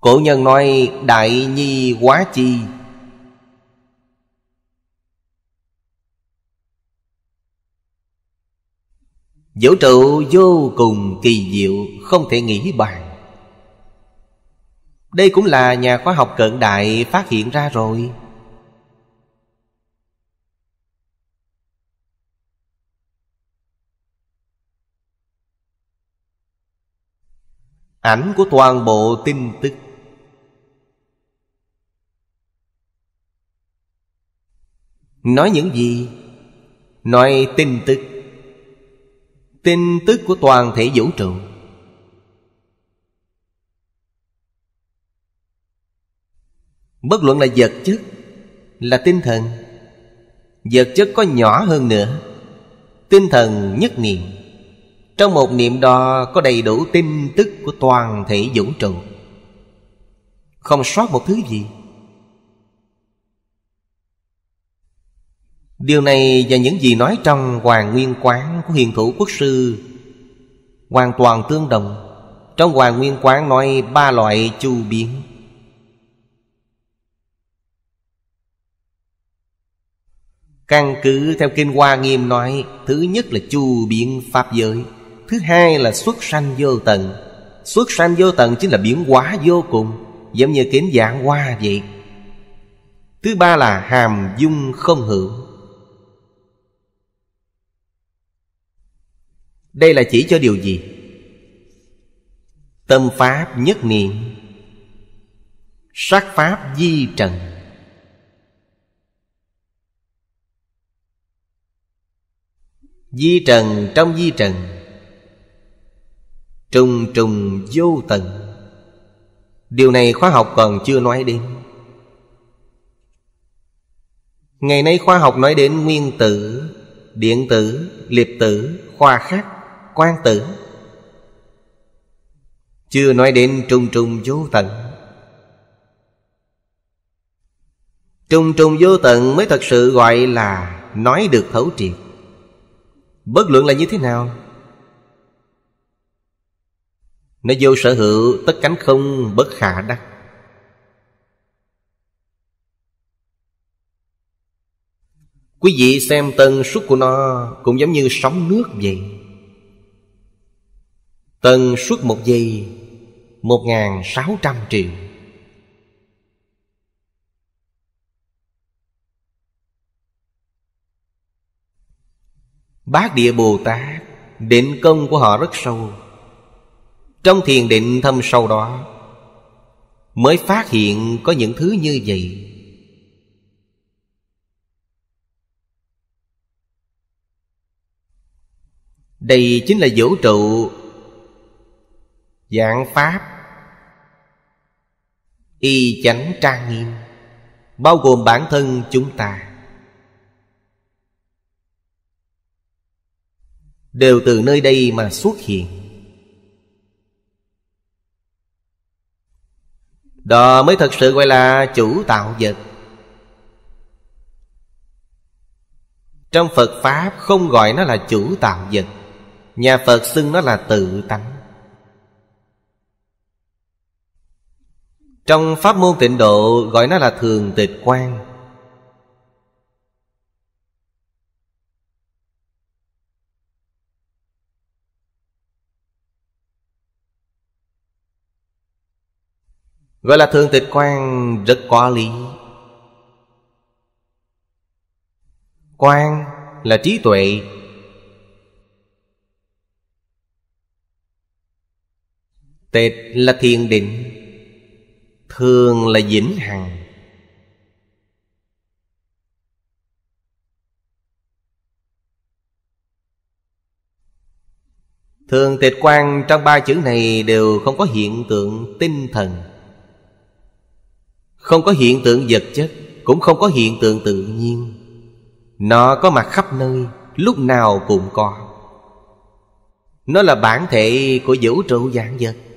Cổ nhân nói đại nhi quá chi Vũ trụ vô cùng kỳ diệu Không thể nghĩ bàn Đây cũng là nhà khoa học cận đại phát hiện ra rồi Ảnh của toàn bộ tin tức Nói những gì? Nói tin tức Tin tức của toàn thể vũ trụ Bất luận là vật chất Là tinh thần Vật chất có nhỏ hơn nữa Tinh thần nhất niệm Trong một niệm đó có đầy đủ tin tức của toàn thể vũ trụ Không sót một thứ gì Điều này và những gì nói trong Hoàng Nguyên Quán của Hiền Thủ Quốc Sư Hoàn toàn tương đồng Trong Hoàng Nguyên Quán nói ba loại chu biến Căn cứ theo Kinh Hoa Nghiêm nói Thứ nhất là chu biến Pháp giới Thứ hai là xuất sanh vô tận Xuất sanh vô tận chính là biến hóa vô cùng Giống như kiến dạng hoa vậy Thứ ba là hàm dung không hưởng đây là chỉ cho điều gì tâm pháp nhất niệm sắc pháp di trần di trần trong di trần trùng trùng vô tận điều này khoa học còn chưa nói đến ngày nay khoa học nói đến nguyên tử điện tử liệt tử khoa khắc quan tử Chưa nói đến trung trung vô tận Trung trung vô tận mới thật sự gọi là Nói được thấu triệt Bất luận là như thế nào Nó vô sở hữu tất cánh không bất khả đắc Quý vị xem tần suất của nó Cũng giống như sóng nước vậy Tần suất một giây sáu trăm triệu Bát Địa Bồ Tát Định công của họ rất sâu Trong thiền định thâm sâu đó Mới phát hiện có những thứ như vậy Đây chính là vũ trụ Giảng Pháp Y chánh trang nghiêm Bao gồm bản thân chúng ta Đều từ nơi đây mà xuất hiện Đó mới thật sự gọi là chủ tạo vật Trong Phật Pháp không gọi nó là chủ tạo vật Nhà Phật xưng nó là tự tánh Trong pháp môn tịnh độ gọi nó là thường tịch quan Gọi là thường tịch quan rất có lý Quan là trí tuệ Tịch là thiền định thường là vĩnh hằng Thường tịch quan trong ba chữ này đều không có hiện tượng tinh thần Không có hiện tượng vật chất Cũng không có hiện tượng tự nhiên Nó có mặt khắp nơi Lúc nào cũng có Nó là bản thể của vũ trụ dạng vật